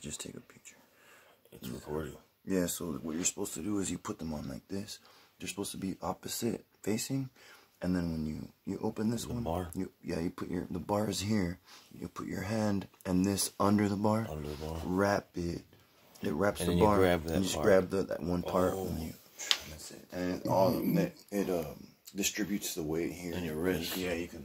Just take a picture. It's recording. Yeah, so what you're supposed to do is you put them on like this. They're supposed to be opposite facing. And then when you, you open this the one, bar. You, yeah, you put your, the bar is here. You put your hand and this under the bar. Under the bar. Wrap it. It wraps and the bar. Grab and you just part. grab the, that one part. Oh. And, you, that's it. And it all, it, it um, distributes the weight here. in your wrist. Yeah, you can